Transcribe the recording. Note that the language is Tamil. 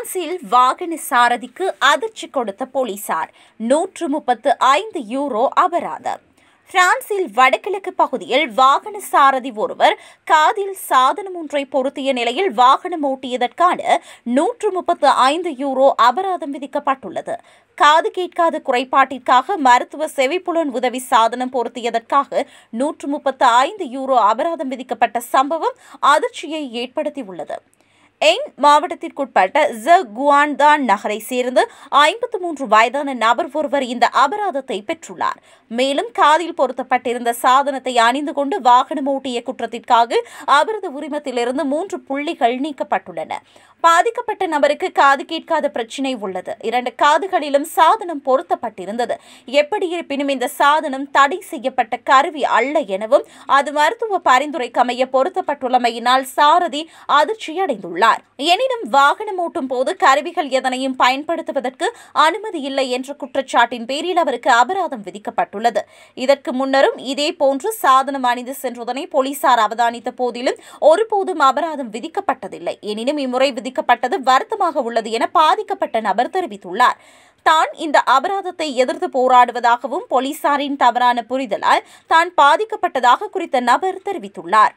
பிரான்சில் வாகன சாரதிக்கு அதிர்ச்சி கொடுத்த போலீசார் நூற்று முப்பத்து ஐந்து யூரோ அபராதம் பிரான்சில் வடகிழக்கு பகுதியில் வாகன சாரதி ஒருவர் காதில் சாதனம் ஒன்றை பொருத்திய நிலையில் வாகனம் ஓட்டியதற்கான நூற்று முப்பத்து ஐந்து யூரோ அபராதம் விதிக்கப்பட்டுள்ளது காது கேட்காத குறைபாட்டிற்காக மருத்துவ செவிப்புலன் உதவி சாதனம் பொருத்தியதற்காக நூற்று முப்பத்து ஐந்து யூரோ அபராதம் விதிக்கப்பட்ட சம்பவம் அதிர்ச்சியை ஏற்படுத்தியுள்ளது எய்ன் மாவட்டத்திற்குட்பட்ட ஜ குவான்தான் நகரை சேர்ந்து ஐம்பத்து மூன்று வயதான நபர் ஒருவர் இந்த அபராதத்தை பெற்றுள்ளார் மேலும் காதில் பொருத்தப்பட்டிருந்த சாதனத்தை அணிந்து கொண்டு வாகனம் ஓட்டிய குற்றத்திற்காக அவரது உரிமத்திலிருந்து மூன்று புள்ளிகள் நீக்கப்பட்டுள்ளன பாதிக்கப்பட்ட நபருக்கு காது கேட்காத பிரச்சினை உள்ளது இரண்டு காதுகளிலும் சாதனம் பொருத்தப்பட்டிருந்தது எப்படி இருப்பினும் இந்த சாதனம் தடை செய்யப்பட்ட கருவி அல்ல எனவும் அது மருத்துவ பரிந்துரைக்கமைய பொருத்தப்பட்டுள்ளமையினால் சாரதி அதிர்ச்சியடைந்துள்ளார் கூறியுள்ளார் எனினும் வாகனம் ஓட்டும் போது கருவிகள் எதனையும் பயன்படுத்துவதற்கு அனுமதி இல்லை என்ற குற்றச்சாட்டின் பேரில் அவருக்கு அபராதம் விதிக்கப்பட்டுள்ளது இதற்கு முன்னரும் இதே போன்று சாதனம் அணிந்து சென்றதனை போலீசார் அவதானித்த போதிலும் ஒருபோதும் அபராதம் விதிக்கப்பட்டதில்லை எனினும் இம்முறை விதிக்கப்பட்டது வருத்தமாக உள்ளது என பாதிக்கப்பட்ட நபர் தெரிவித்துள்ளார் தான் இந்த அபராதத்தை எதிர்த்து போராடுவதாகவும் போலீசாரின் தவறான புரிதலால் தான் பாதிக்கப்பட்டதாக குறித்த நபர் தெரிவித்துள்ளார்